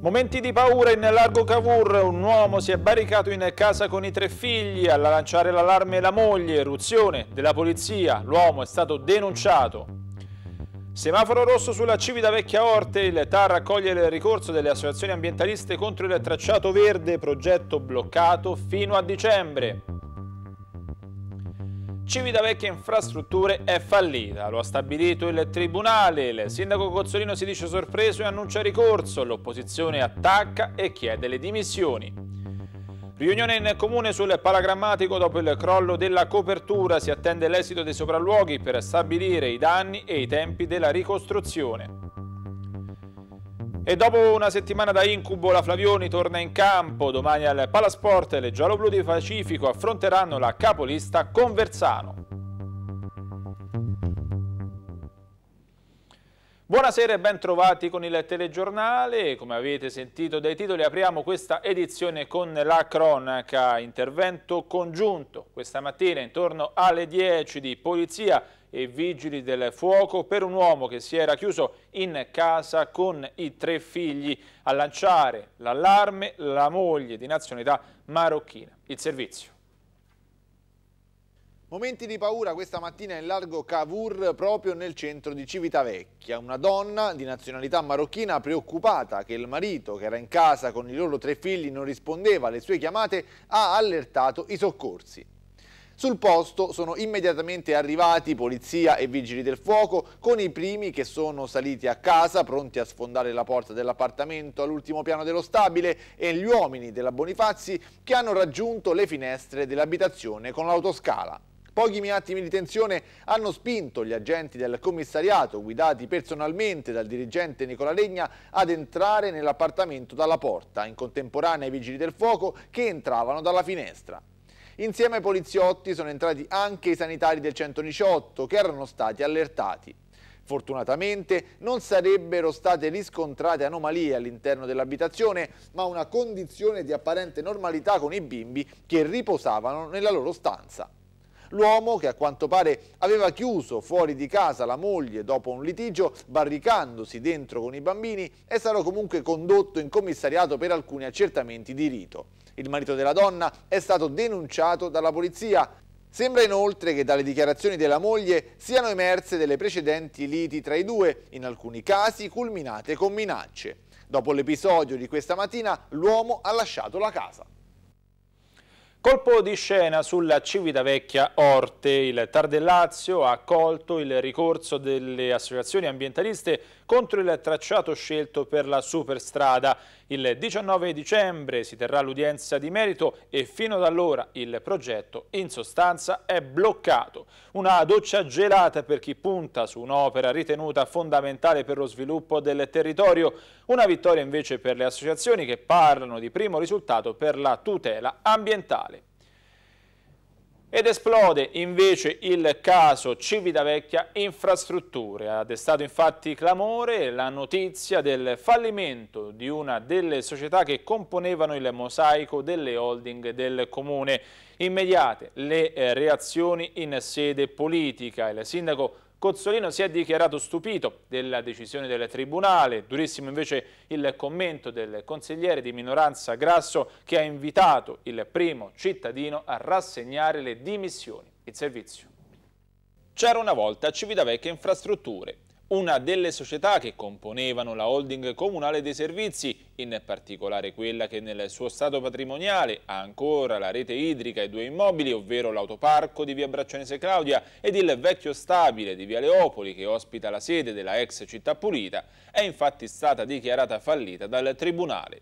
Momenti di paura in largo Cavour, un uomo si è barricato in casa con i tre figli, alla lanciare l'allarme la moglie, eruzione della polizia, l'uomo è stato denunciato. Semaforo rosso sulla Civita Vecchia Orte, il TAR accoglie il ricorso delle associazioni ambientaliste contro il tracciato verde, progetto bloccato fino a dicembre. Civitavecchia Infrastrutture è fallita, lo ha stabilito il Tribunale, il sindaco Cozzolino si dice sorpreso e annuncia ricorso, l'opposizione attacca e chiede le dimissioni. Riunione in comune sul paragrammatico dopo il crollo della copertura. Si attende l'esito dei sopralluoghi per stabilire i danni e i tempi della ricostruzione. E dopo una settimana da incubo la Flavioni torna in campo. Domani al Palasport le gialloblu di Pacifico affronteranno la capolista Conversano. Buonasera e ben trovati con il telegiornale. Come avete sentito dai titoli, apriamo questa edizione con la cronaca. Intervento congiunto questa mattina intorno alle 10 di polizia e vigili del fuoco per un uomo che si era chiuso in casa con i tre figli a lanciare l'allarme la moglie di nazionalità marocchina. Il servizio. Momenti di paura questa mattina in largo Cavour proprio nel centro di Civitavecchia. Una donna di nazionalità marocchina preoccupata che il marito che era in casa con i loro tre figli non rispondeva alle sue chiamate ha allertato i soccorsi. Sul posto sono immediatamente arrivati polizia e vigili del fuoco con i primi che sono saliti a casa pronti a sfondare la porta dell'appartamento all'ultimo piano dello stabile e gli uomini della Bonifazzi che hanno raggiunto le finestre dell'abitazione con l'autoscala. Pochi attimi di tensione hanno spinto gli agenti del commissariato, guidati personalmente dal dirigente Nicola Legna, ad entrare nell'appartamento dalla porta, in contemporanea ai vigili del fuoco che entravano dalla finestra. Insieme ai poliziotti sono entrati anche i sanitari del 118 che erano stati allertati. Fortunatamente non sarebbero state riscontrate anomalie all'interno dell'abitazione, ma una condizione di apparente normalità con i bimbi che riposavano nella loro stanza. L'uomo, che a quanto pare aveva chiuso fuori di casa la moglie dopo un litigio, barricandosi dentro con i bambini, è stato comunque condotto in commissariato per alcuni accertamenti di rito. Il marito della donna è stato denunciato dalla polizia. Sembra inoltre che dalle dichiarazioni della moglie siano emerse delle precedenti liti tra i due, in alcuni casi culminate con minacce. Dopo l'episodio di questa mattina, l'uomo ha lasciato la casa. Colpo di scena sulla Civitavecchia Orte. Il Tardellazio ha accolto il ricorso delle associazioni ambientaliste contro il tracciato scelto per la superstrada. Il 19 dicembre si terrà l'udienza di merito e fino ad allora il progetto in sostanza è bloccato. Una doccia gelata per chi punta su un'opera ritenuta fondamentale per lo sviluppo del territorio, una vittoria invece per le associazioni che parlano di primo risultato per la tutela ambientale. Ed esplode invece il caso Civitavecchia Infrastrutture. Ha destato infatti clamore la notizia del fallimento di una delle società che componevano il mosaico delle holding del comune. Immediate le eh, reazioni in sede politica. Il sindaco Cozzolino si è dichiarato stupito della decisione del Tribunale, durissimo invece il commento del consigliere di minoranza Grasso che ha invitato il primo cittadino a rassegnare le dimissioni. in servizio. C'era una volta Civitavecchia Infrastrutture, una delle società che componevano la holding comunale dei servizi, in particolare quella che nel suo stato patrimoniale ha ancora la rete idrica e due immobili, ovvero l'autoparco di via Braccionese Claudia ed il vecchio stabile di via Leopoli che ospita la sede della ex città pulita, è infatti stata dichiarata fallita dal Tribunale.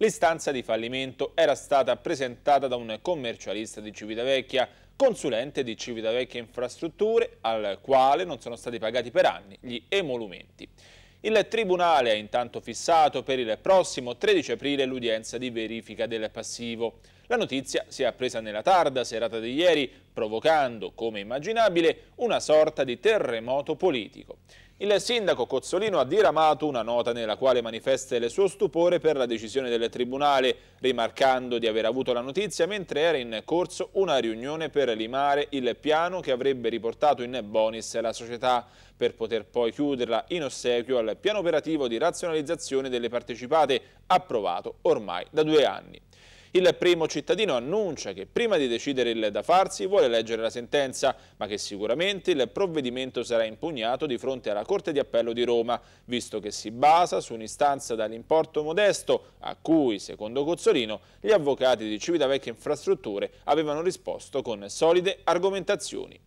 L'istanza di fallimento era stata presentata da un commercialista di Civitavecchia, consulente di Civitavecchia Infrastrutture, al quale non sono stati pagati per anni gli emolumenti. Il Tribunale ha intanto fissato per il prossimo 13 aprile l'udienza di verifica del passivo. La notizia si è appresa nella tarda serata di ieri, provocando, come immaginabile, una sorta di terremoto politico. Il sindaco Cozzolino ha diramato una nota nella quale manifesta il suo stupore per la decisione del Tribunale, rimarcando di aver avuto la notizia mentre era in corso una riunione per limare il piano che avrebbe riportato in bonus la società, per poter poi chiuderla in ossequio al piano operativo di razionalizzazione delle partecipate, approvato ormai da due anni. Il primo cittadino annuncia che prima di decidere il da farsi vuole leggere la sentenza, ma che sicuramente il provvedimento sarà impugnato di fronte alla Corte di Appello di Roma, visto che si basa su un'istanza dall'importo modesto a cui, secondo Cozzolino, gli avvocati di Civitavecchia Infrastrutture avevano risposto con solide argomentazioni.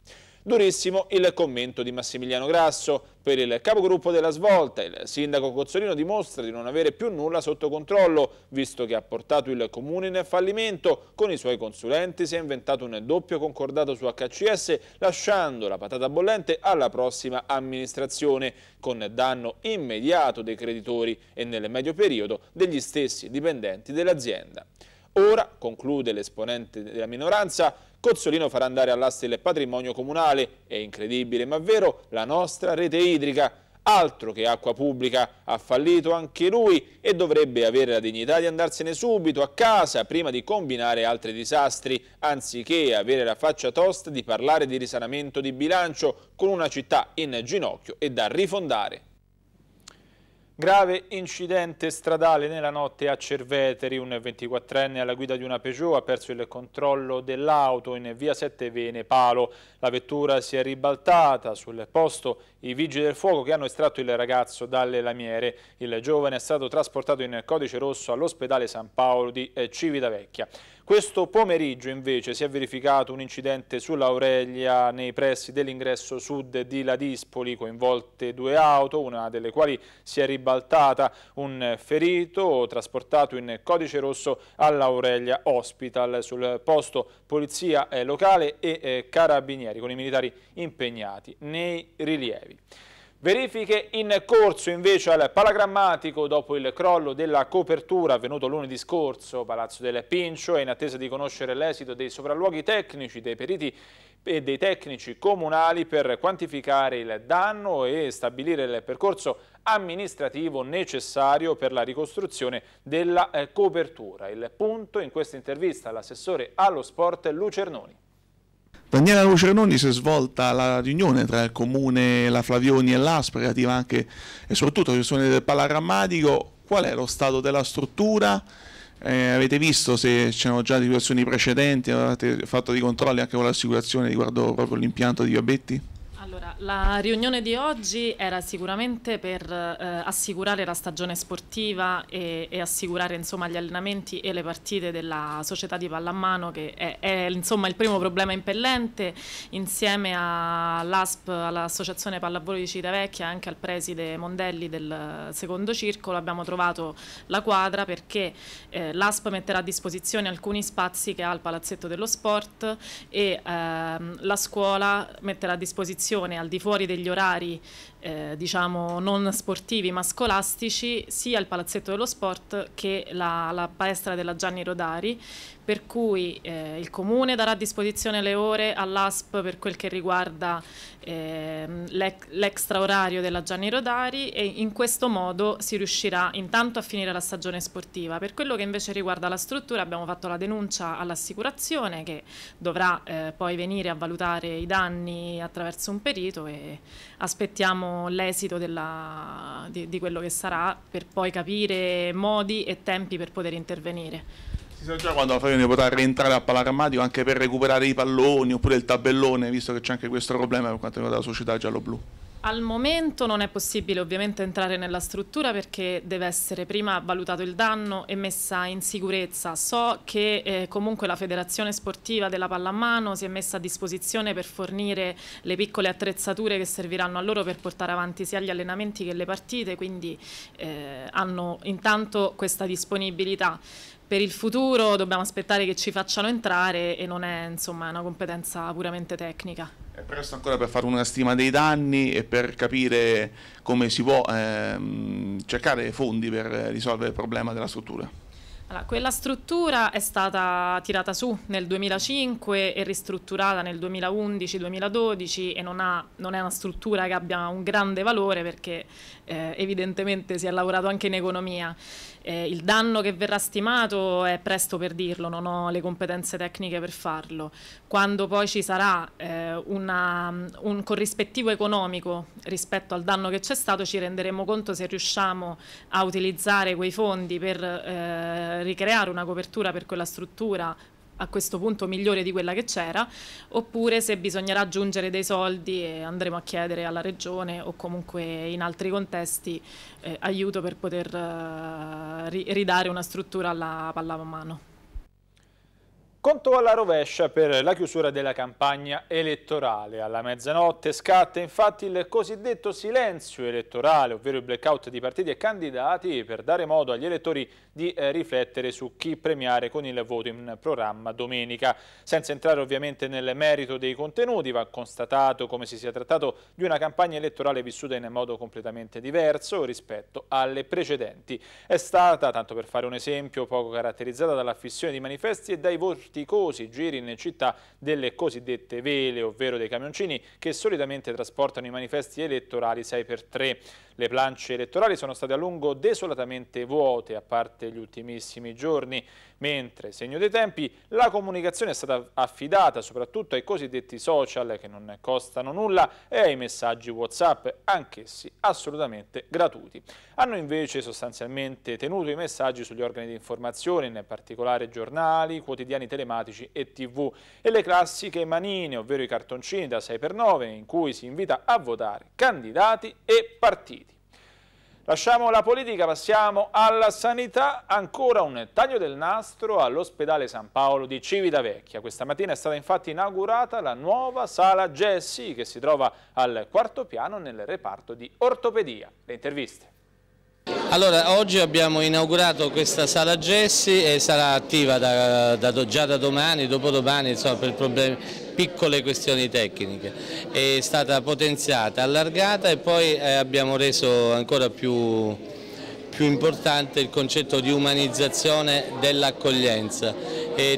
Durissimo il commento di Massimiliano Grasso. Per il capogruppo della svolta, il sindaco Cozzolino dimostra di non avere più nulla sotto controllo, visto che ha portato il comune in fallimento. Con i suoi consulenti si è inventato un doppio concordato su HCS, lasciando la patata bollente alla prossima amministrazione, con danno immediato dei creditori e nel medio periodo degli stessi dipendenti dell'azienda. Ora, conclude l'esponente della minoranza, Cozzolino farà andare all'asta il patrimonio comunale È incredibile ma vero, la nostra rete idrica. Altro che acqua pubblica, ha fallito anche lui e dovrebbe avere la dignità di andarsene subito a casa prima di combinare altri disastri, anziché avere la faccia tosta di parlare di risanamento di bilancio con una città in ginocchio e da rifondare. Grave incidente stradale nella notte a Cerveteri, un 24enne alla guida di una Peugeot ha perso il controllo dell'auto in via 7 Vene Palo. La vettura si è ribaltata sul posto i vigili del fuoco che hanno estratto il ragazzo dalle lamiere. Il giovane è stato trasportato in codice rosso all'ospedale San Paolo di eh, Civitavecchia. Questo pomeriggio invece si è verificato un incidente sull'Aurelia nei pressi dell'ingresso sud di Ladispoli, coinvolte due auto, una delle quali si è ribaltata un ferito trasportato in codice rosso all'Aurelia Hospital. Sul posto polizia eh, locale e eh, carabinieri con i militari impegnati nei rilievi. Verifiche in corso invece al Palagrammatico dopo il crollo della copertura avvenuto lunedì scorso Palazzo del Pincio e in attesa di conoscere l'esito dei sopralluoghi tecnici dei periti e dei tecnici comunali per quantificare il danno e stabilire il percorso amministrativo necessario per la ricostruzione della eh, copertura. Il punto in questa intervista all'assessore allo sport Lucernoni. Daniela Lucernoni si è svolta la riunione tra il comune, la Flavioni e l'ASP relativa anche e soprattutto alla questione del Palarammatico. Qual è lo stato della struttura? Eh, avete visto se c'erano già situazioni precedenti, avete fatto dei controlli anche con l'assicurazione riguardo proprio l'impianto di Gabetti? La riunione di oggi era sicuramente per eh, assicurare la stagione sportiva e, e assicurare insomma, gli allenamenti e le partite della società di pallamano che è, è insomma, il primo problema impellente insieme all'ASP, all'Associazione Pallavolo di Civitavecchia e anche al preside Mondelli del secondo circolo abbiamo trovato la quadra perché eh, l'ASP metterà a disposizione alcuni spazi che ha al Palazzetto dello Sport e ehm, la scuola metterà a disposizione al di fuori degli orari eh, diciamo non sportivi ma scolastici sia il palazzetto dello sport che la, la palestra della Gianni Rodari per cui eh, il comune darà a disposizione le ore all'ASP per quel che riguarda eh, l'extraorario della Gianni Rodari e in questo modo si riuscirà intanto a finire la stagione sportiva per quello che invece riguarda la struttura abbiamo fatto la denuncia all'assicurazione che dovrà eh, poi venire a valutare i danni attraverso un perito e aspettiamo l'esito della, di, di quello che sarà per poi capire modi e tempi per poter intervenire. Si sa già quando la Fabio ne potrà rientrare a Palarmatico anche per recuperare i palloni oppure il tabellone, visto che c'è anche questo problema per quanto riguarda la società giallo-blu. Al momento non è possibile ovviamente entrare nella struttura perché deve essere prima valutato il danno e messa in sicurezza. So che eh, comunque la Federazione Sportiva della Pallamano si è messa a disposizione per fornire le piccole attrezzature che serviranno a loro per portare avanti sia gli allenamenti che le partite, quindi eh, hanno intanto questa disponibilità per il futuro dobbiamo aspettare che ci facciano entrare e non è insomma, una competenza puramente tecnica. È eh, presto ancora per fare una stima dei danni e per capire come si può ehm, cercare fondi per risolvere il problema della struttura. Allora, quella struttura è stata tirata su nel 2005 e ristrutturata nel 2011-2012 e non, ha, non, è una struttura che abbia un grande valore perché eh, evidentemente si è lavorato anche in economia. Eh, il danno che verrà stimato è presto per dirlo, non ho le competenze tecniche per farlo. Quando poi ci sarà eh, una, un corrispettivo economico rispetto al danno che c'è stato ci renderemo conto se riusciamo a utilizzare quei fondi per eh, ricreare una copertura per quella struttura a questo punto migliore di quella che c'era, oppure se bisognerà aggiungere dei soldi e andremo a chiedere alla regione o comunque in altri contesti eh, aiuto per poter eh, ridare una struttura alla palla a mano. Conto alla rovescia per la chiusura della campagna elettorale. Alla mezzanotte scatta infatti il cosiddetto silenzio elettorale, ovvero il blackout di partiti e candidati per dare modo agli elettori di eh, riflettere su chi premiare con il voto in programma domenica. Senza entrare ovviamente nel merito dei contenuti, va constatato come si sia trattato di una campagna elettorale vissuta in modo completamente diverso rispetto alle precedenti. È stata, tanto per fare un esempio, poco caratterizzata dalla fissione di manifesti e dai voti vorticosi giri in città delle cosiddette vele, ovvero dei camioncini che solitamente trasportano i manifesti elettorali 6x3. Le plance elettorali sono state a lungo desolatamente vuote, a parte gli ultimissimi giorni, mentre, segno dei tempi, la comunicazione è stata affidata soprattutto ai cosiddetti social, che non costano nulla, e ai messaggi WhatsApp, anch'essi assolutamente gratuiti. Hanno invece sostanzialmente tenuto i messaggi sugli organi di informazione, in particolare giornali, quotidiani televisivi, telematici e tv e le classiche manine, ovvero i cartoncini da 6x9 in cui si invita a votare candidati e partiti. Lasciamo la politica, passiamo alla sanità, ancora un taglio del nastro all'ospedale San Paolo di Civitavecchia. Questa mattina è stata infatti inaugurata la nuova sala Gessi che si trova al quarto piano nel reparto di ortopedia. Le interviste. Allora, oggi abbiamo inaugurato questa sala Gessi e sarà attiva da, da, già da domani, dopodomani, insomma, per problemi, piccole questioni tecniche. È stata potenziata, allargata e poi eh, abbiamo reso ancora più più importante il concetto di umanizzazione dell'accoglienza.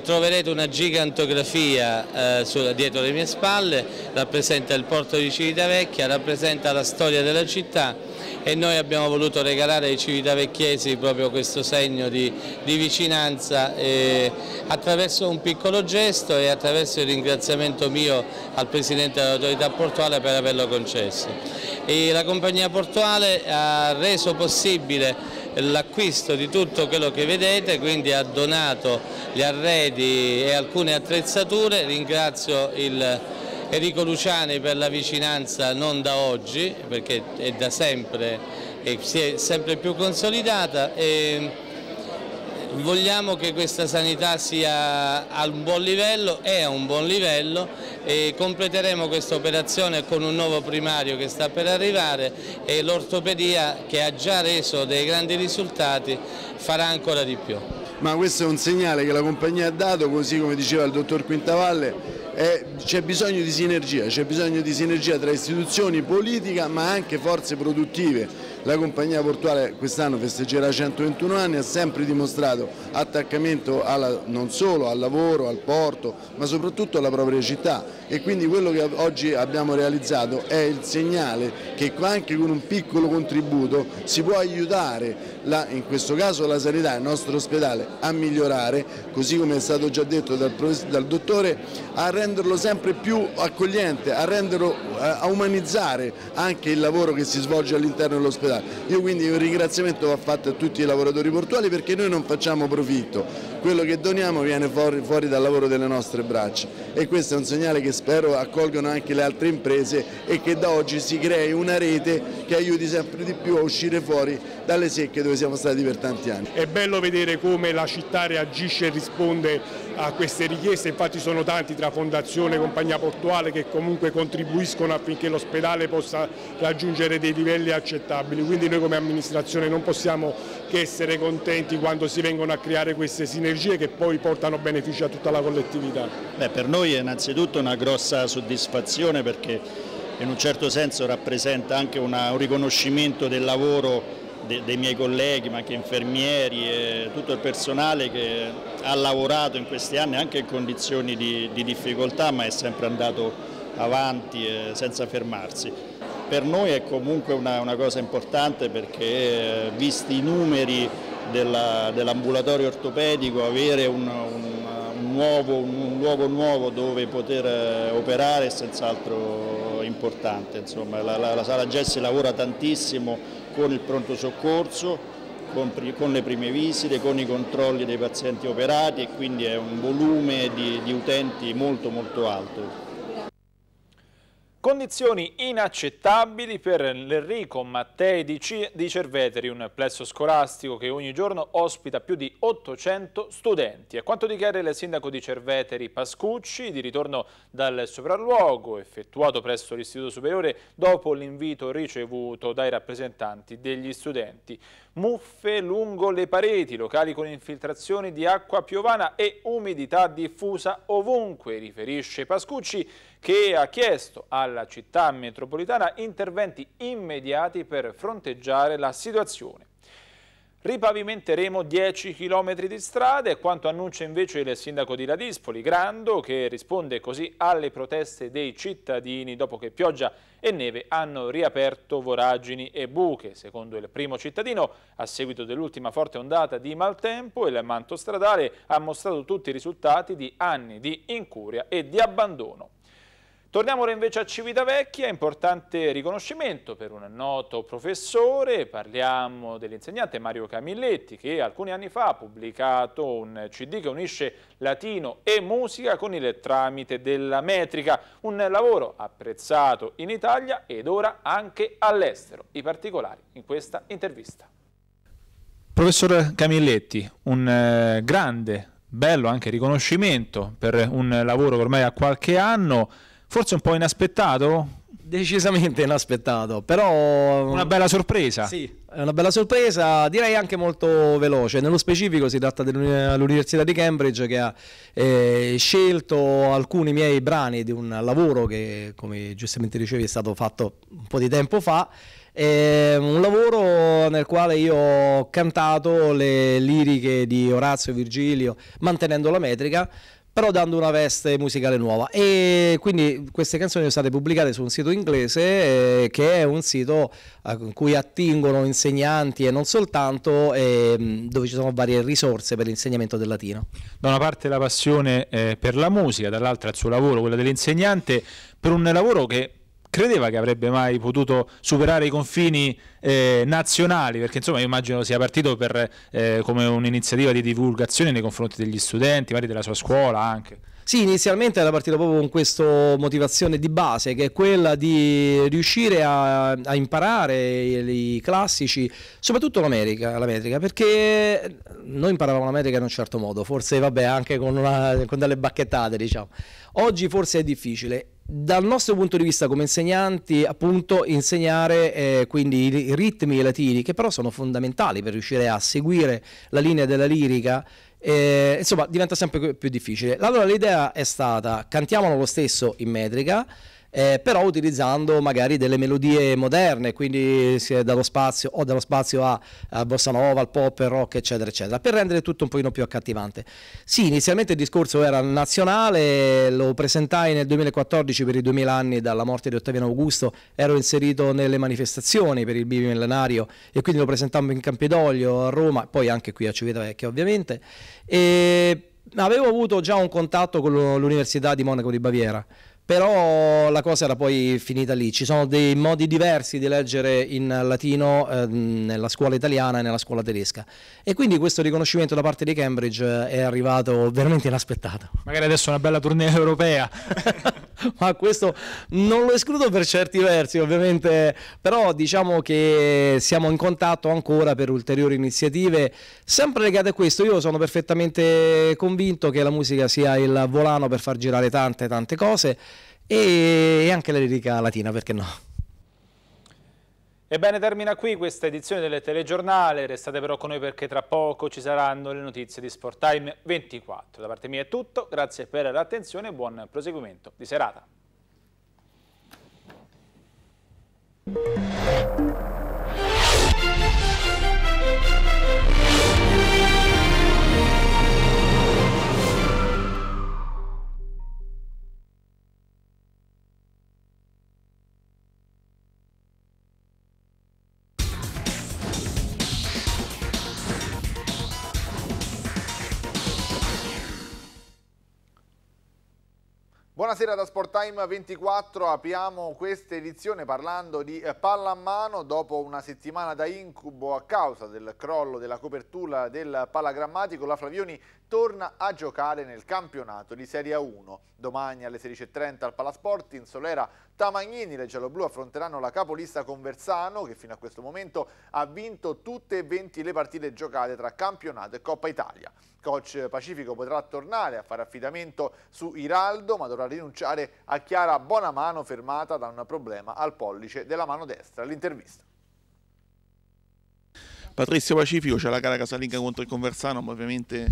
troverete una gigantografia eh, su, dietro le mie spalle, rappresenta il porto di Civitavecchia, rappresenta la storia della città e noi abbiamo voluto regalare ai civitavecchiesi proprio questo segno di, di vicinanza eh, attraverso un piccolo gesto e attraverso il ringraziamento mio al Presidente dell'autorità portuale per averlo concesso. E la compagnia portuale ha reso possibile l'acquisto di tutto quello che vedete, quindi ha donato gli arredi e alcune attrezzature, ringrazio il Enrico Luciani per la vicinanza non da oggi perché è da sempre e si è sempre più consolidata. E Vogliamo che questa sanità sia a un buon livello, è a un buon livello e completeremo questa operazione con un nuovo primario che sta per arrivare e l'ortopedia che ha già reso dei grandi risultati farà ancora di più. Ma questo è un segnale che la compagnia ha dato, così come diceva il dottor Quintavalle, c'è bisogno di sinergia, c'è bisogno di sinergia tra istituzioni, politica ma anche forze produttive. La compagnia portuale quest'anno festeggerà 121 anni, ha sempre dimostrato attaccamento alla, non solo al lavoro, al porto, ma soprattutto alla propria città e quindi quello che oggi abbiamo realizzato è il segnale che anche con un piccolo contributo si può aiutare, la, in questo caso la sanità, il nostro ospedale a migliorare, così come è stato già detto dal, dal dottore, a rendere renderlo sempre più accogliente, a, renderlo, eh, a umanizzare anche il lavoro che si svolge all'interno dell'ospedale. Io quindi un ringraziamento va fatto a tutti i lavoratori portuali perché noi non facciamo profitto, quello che doniamo viene fuori, fuori dal lavoro delle nostre braccia e questo è un segnale che spero accolgano anche le altre imprese e che da oggi si crei una rete che aiuti sempre di più a uscire fuori dalle secche dove siamo stati per tanti anni. È bello vedere come la città reagisce e risponde a queste richieste, infatti sono tanti tra Fondazione e Compagnia Portuale che comunque contribuiscono affinché l'ospedale possa raggiungere dei livelli accettabili, quindi noi come amministrazione non possiamo che essere contenti quando si vengono a creare queste sinergie che poi portano benefici a tutta la collettività. Beh, per noi è innanzitutto una grossa soddisfazione perché in un certo senso rappresenta anche una, un riconoscimento del lavoro dei miei colleghi, ma anche infermieri e tutto il personale che ha lavorato in questi anni anche in condizioni di, di difficoltà ma è sempre andato avanti eh, senza fermarsi. Per noi è comunque una, una cosa importante perché eh, visti i numeri dell'ambulatorio dell ortopedico avere un, un, un, nuovo, un, luogo nuovo dove poter eh, operare è senz'altro importante. Insomma, la, la, la sala Gessi lavora tantissimo con il pronto soccorso con, con, le prime visite, con i controlli dei pazienti operati e quindi è un volume di, di utenti molto molto alto. Condizioni inaccettabili per l'Enrico Mattei di, C di Cerveteri, un plesso scolastico che ogni giorno ospita più di 800 studenti. A quanto dichiara il sindaco di Cerveteri Pascucci, di ritorno dal sopralluogo effettuato presso l'Istituto Superiore dopo l'invito ricevuto dai rappresentanti degli studenti muffe lungo le pareti, locali con infiltrazioni di acqua piovana e umidità diffusa ovunque, riferisce Pascucci, che ha chiesto alla città metropolitana interventi immediati per fronteggiare la situazione. Ripavimenteremo 10 km di strada, è quanto annuncia invece il sindaco di Ladispoli, Grando, che risponde così alle proteste dei cittadini dopo che pioggia e neve hanno riaperto voragini e buche. Secondo il primo cittadino, a seguito dell'ultima forte ondata di maltempo, il manto stradale ha mostrato tutti i risultati di anni di incuria e di abbandono. Torniamo ora invece a Civitavecchia, importante riconoscimento per un noto professore, parliamo dell'insegnante Mario Camilletti che alcuni anni fa ha pubblicato un cd che unisce latino e musica con il tramite della metrica, un lavoro apprezzato in Italia ed ora anche all'estero, i particolari in questa intervista. Professor Camilletti, un eh, grande, bello anche riconoscimento per un lavoro che ormai ha qualche anno, forse un po' inaspettato? Decisamente inaspettato, però... Una bella sorpresa. Sì, è una bella sorpresa, direi anche molto veloce. Nello specifico si tratta dell'Università di Cambridge che ha eh, scelto alcuni miei brani di un lavoro che, come giustamente dicevi, è stato fatto un po' di tempo fa. È un lavoro nel quale io ho cantato le liriche di Orazio Virgilio mantenendo la metrica però dando una veste musicale nuova. E quindi queste canzoni sono state pubblicate su un sito inglese eh, che è un sito a cui attingono insegnanti e non soltanto, eh, dove ci sono varie risorse per l'insegnamento del latino. Da una parte la passione eh, per la musica, dall'altra il suo lavoro, quello dell'insegnante, per un lavoro che credeva che avrebbe mai potuto superare i confini eh, nazionali, perché insomma io immagino sia partito per, eh, come un'iniziativa di divulgazione nei confronti degli studenti, magari della sua scuola anche. Sì, inizialmente era partito proprio con questa motivazione di base, che è quella di riuscire a, a imparare i, i classici, soprattutto la metrica, perché noi imparavamo la metrica in un certo modo, forse vabbè anche con, una, con delle bacchettate diciamo. Oggi forse è difficile dal nostro punto di vista come insegnanti, appunto, insegnare eh, quindi i ritmi latini, che però sono fondamentali per riuscire a seguire la linea della lirica, eh, insomma, diventa sempre più difficile. Allora l'idea è stata, cantiamolo lo stesso in metrica, eh, però utilizzando magari delle melodie moderne, quindi dallo spazio, o dallo spazio a, a bossa nova, al pop, al rock, eccetera, eccetera, per rendere tutto un pochino più accattivante. Sì, inizialmente il discorso era nazionale, lo presentai nel 2014 per i 2000 anni dalla morte di Ottaviano Augusto, ero inserito nelle manifestazioni per il bimillenario e quindi lo presentammo in Campidoglio, a Roma, poi anche qui a Civitavecchia ovviamente. E avevo avuto già un contatto con l'Università di Monaco di Baviera però la cosa era poi finita lì. Ci sono dei modi diversi di leggere in latino eh, nella scuola italiana e nella scuola tedesca. E quindi questo riconoscimento da parte di Cambridge è arrivato veramente inaspettato. Magari adesso una bella tournée europea. ma questo non lo escludo per certi versi ovviamente, però diciamo che siamo in contatto ancora per ulteriori iniziative, sempre legate a questo, io sono perfettamente convinto che la musica sia il volano per far girare tante tante cose e anche la lirica latina, perché no? Ebbene termina qui questa edizione del telegiornale, restate però con noi perché tra poco ci saranno le notizie di Sporttime 24. Da parte mia è tutto, grazie per l'attenzione e buon proseguimento di serata. Buonasera da Sporttime 24, apriamo questa edizione parlando di eh, pallamano dopo una settimana da incubo a causa del crollo della copertura del palagrammatico la Flavioni torna a giocare nel campionato di Serie A1. Domani alle 16.30 al Palasport in Solera Tamagnini, le gialloblu affronteranno la capolista Conversano che fino a questo momento ha vinto tutte e 20 le partite giocate tra campionato e Coppa Italia. Coach Pacifico potrà tornare a fare affidamento su Iraldo ma dovrà rinunciare a Chiara Bonamano fermata da un problema al pollice della mano destra. L'intervista. Patrizio Pacifico c'è la gara casalinga contro il Conversano ma ovviamente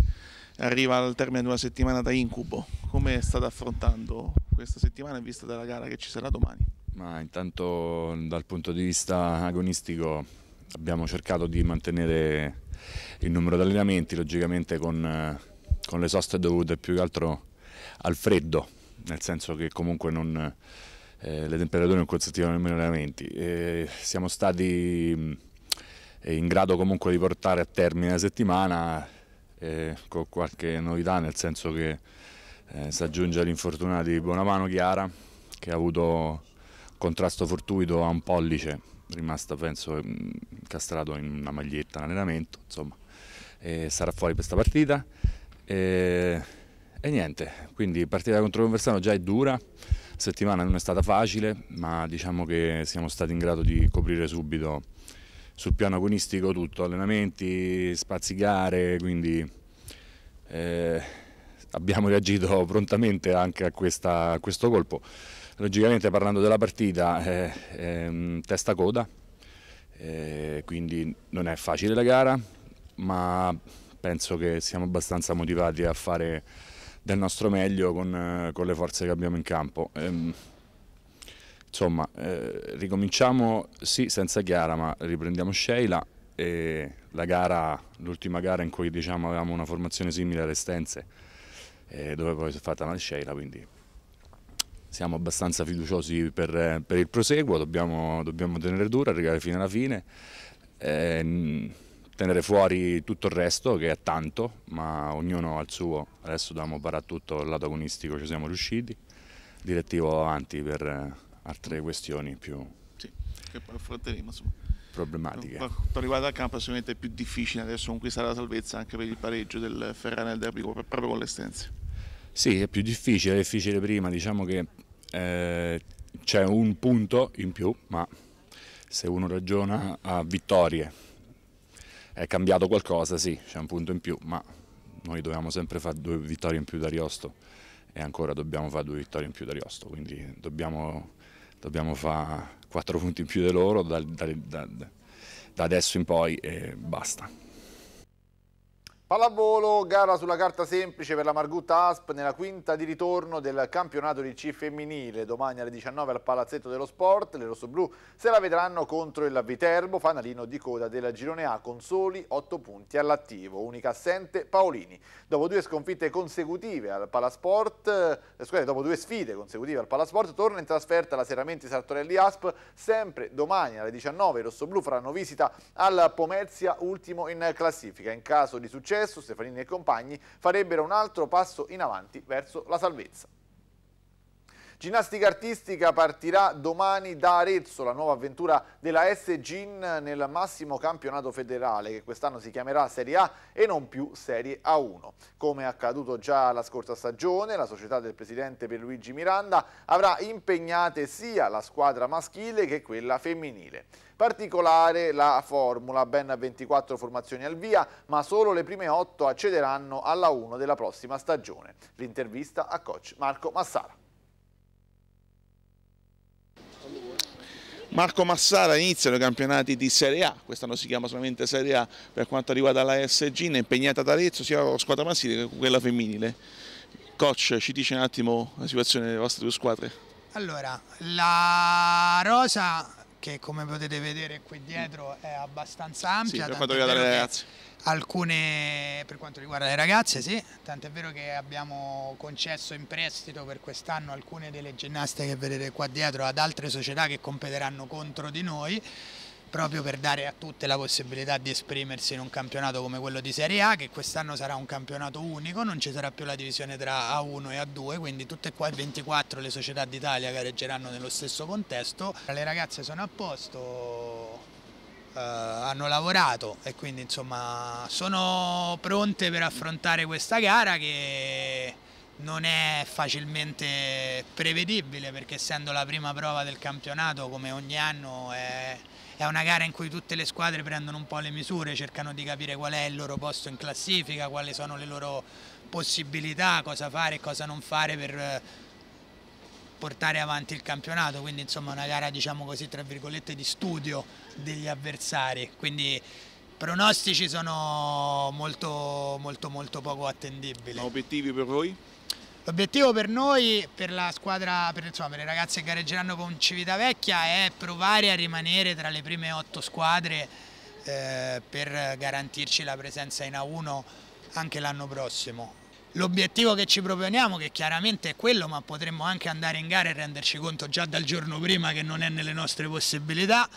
arriva al termine di una settimana da incubo. Come state affrontando questa settimana in vista della gara che ci sarà domani? Ma intanto dal punto di vista agonistico abbiamo cercato di mantenere il numero di allenamenti, logicamente con, con le soste dovute più che altro al freddo, nel senso che comunque non, eh, le temperature non consentivano nemmeno allenamenti. Eh, siamo stati mm, eh, in grado comunque di portare a termine la settimana eh, con qualche novità, nel senso che eh, si aggiunge all'infortunata di Buonamano Chiara che ha avuto contrasto fortuito a un pollice, rimasta penso incastrato mm, in una maglietta in allenamento, insomma, e sarà fuori per questa partita. E, e niente, quindi partita contro Conversano già è dura, settimana non è stata facile, ma diciamo che siamo stati in grado di coprire subito sul piano agonistico tutto, allenamenti, spazi gare, quindi eh, abbiamo reagito prontamente anche a, questa, a, questo colpo. Logicamente parlando della partita, eh, eh, testa coda, eh, quindi non è facile la gara, ma penso che siamo abbastanza motivati a fare del nostro meglio con, con le forze che abbiamo in campo. Ehm, insomma, eh, ricominciamo sì senza Chiara, ma riprendiamo Sheila e l'ultima gara, gara in cui diciamo, avevamo una formazione simile alle Restenze, eh, dove poi si è fatta male Sheila, quindi siamo abbastanza fiduciosi per, per il proseguo, dobbiamo, dobbiamo, tenere dura, arrivare fino alla fine, eh, tenere fuori tutto il resto che è tanto, ma ognuno al suo, adesso dobbiamo imparare tutto il lato agonistico, ci siamo riusciti, direttivo avanti per altre questioni più sì, che poi affronteremo insomma. problematiche. Per quanto riguarda il campo sicuramente è più difficile adesso conquistare la salvezza anche per il pareggio del Ferrari nel derby proprio con l'estense. Sì, è più difficile, è difficile prima, diciamo che eh, c'è un punto in più, ma se uno ragiona a vittorie è cambiato qualcosa, sì, c'è un punto in più, ma noi dovevamo sempre fare due vittorie in più da Riosto e ancora dobbiamo fare due vittorie in più da Riosto, quindi dobbiamo dobbiamo fare quattro punti in più di loro da, da, da, da adesso in poi e basta. Pallavolo, gara sulla carta semplice per la Margutta Asp nella quinta di ritorno del campionato di C femminile. Domani alle 19 al Palazzetto dello Sport, le rossoblù se la vedranno contro il Viterbo, fanalino di coda del girone A con soli 8 punti all'attivo. Unica assente Paolini. Dopo due sconfitte consecutive al Palasport, eh, scusate, dopo due sfide consecutive al Palasport, torna in trasferta la Seramenti Sartorelli Asp. Sempre domani alle 19 i rossoblù faranno visita al Pomezia, ultimo in classifica. In caso di successo stesso, Stefanini e compagni, farebbero un altro passo in avanti verso la salvezza. Ginnastica artistica partirà domani da Arezzo, la nuova avventura della S Gin nel massimo campionato federale che quest'anno si chiamerà Serie A e non più Serie A1. Come accaduto già la scorsa stagione, la società del presidente Pierluigi Miranda avrà impegnate sia la squadra maschile che quella femminile. Particolare la formula, ben 24 formazioni al via, ma solo le prime 8 accederanno alla 1 della prossima stagione. L'intervista a coach Marco Massara. Marco Massara iniziano i campionati di Serie A, quest'anno si chiama solamente Serie A per quanto riguarda la SG, ne è impegnata ad Arezzo sia la squadra maschile che quella femminile. Coach, ci dice un attimo la situazione delle vostre due squadre? Allora, la Rosa che come potete vedere qui dietro è abbastanza ampia. Sì, per quanto riguarda le ragazze. Alcune, per quanto riguarda le ragazze, sì, tant'è vero che abbiamo concesso in prestito per quest'anno alcune delle ginnaste che vedete qua dietro ad altre società che competeranno contro di noi proprio per dare a tutte la possibilità di esprimersi in un campionato come quello di Serie A, che quest'anno sarà un campionato unico, non ci sarà più la divisione tra A1 e A2, quindi tutte qua 24 le società d'Italia gareggeranno nello stesso contesto. Le ragazze sono a posto, eh, hanno lavorato e quindi insomma sono pronte per affrontare questa gara che non è facilmente prevedibile perché essendo la prima prova del campionato come ogni anno è è una gara in cui tutte le squadre prendono un po' le misure, cercano di capire qual è il loro posto in classifica, quali sono le loro possibilità, cosa fare e cosa non fare per eh, portare avanti il campionato, quindi insomma una gara diciamo così tra virgolette di studio degli avversari, quindi pronostici sono molto molto molto poco attendibili. Ma obiettivi per voi? L'obiettivo per noi, per la squadra, per, insomma, per, le ragazze che gareggeranno con Civitavecchia è provare a rimanere tra le prime otto squadre eh, per garantirci la presenza in A1 anche l'anno prossimo. L'obiettivo che ci proponiamo, che chiaramente è quello, ma potremmo anche andare in gara e renderci conto già dal giorno prima che non è nelle nostre possibilità,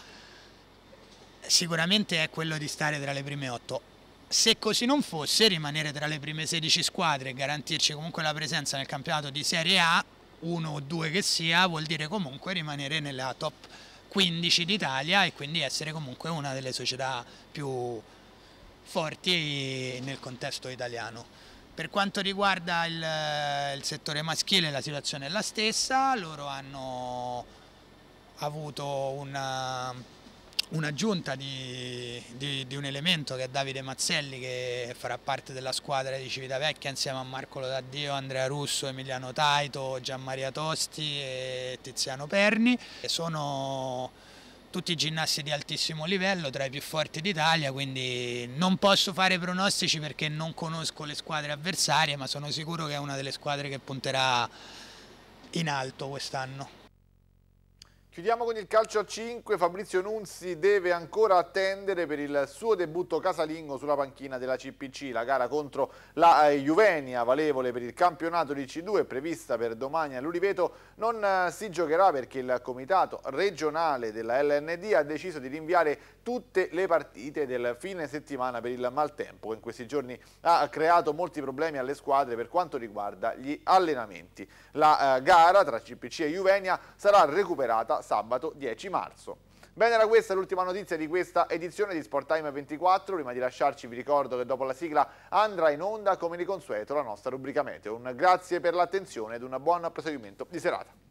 sicuramente è quello di stare tra le prime otto se così non fosse rimanere tra le prime 16 squadre e garantirci comunque la presenza nel campionato di Serie A, uno o due che sia, vuol dire comunque rimanere nella top 15 d'Italia e quindi essere comunque una delle società più forti nel contesto italiano. Per quanto riguarda il, il settore maschile la situazione è la stessa, loro hanno avuto una, un'aggiunta di, di, di, un elemento che è Davide Mazzelli che farà parte della squadra di Civitavecchia insieme a Marco Lodaddio, Andrea Russo, Emiliano Taito, Gianmaria Tosti e Tiziano Perni. Sono tutti ginnasti di altissimo livello, tra i più forti d'Italia, quindi non posso fare pronostici perché non conosco le squadre avversarie, ma sono sicuro che è una delle squadre che punterà in alto quest'anno. Chiudiamo con il calcio a 5, Fabrizio Nunzi deve ancora attendere per il suo debutto casalingo sulla panchina della CPC, la gara contro la eh, Juvenia, valevole per il campionato di C2 prevista per domani all'Uliveto, non eh, si giocherà perché il comitato regionale della LND ha deciso di rinviare tutte le partite del fine settimana per il maltempo che in questi giorni ha creato molti problemi alle squadre per quanto riguarda gli allenamenti. La eh, gara tra CPC e Juvenia sarà recuperata sabato 10 marzo. Bene, era questa l'ultima notizia di questa edizione di Sporttime 24. Prima di lasciarci vi ricordo che dopo la sigla andrà in onda come di consueto la nostra rubrica Meteo. Un grazie per l'attenzione ed un buon proseguimento di serata.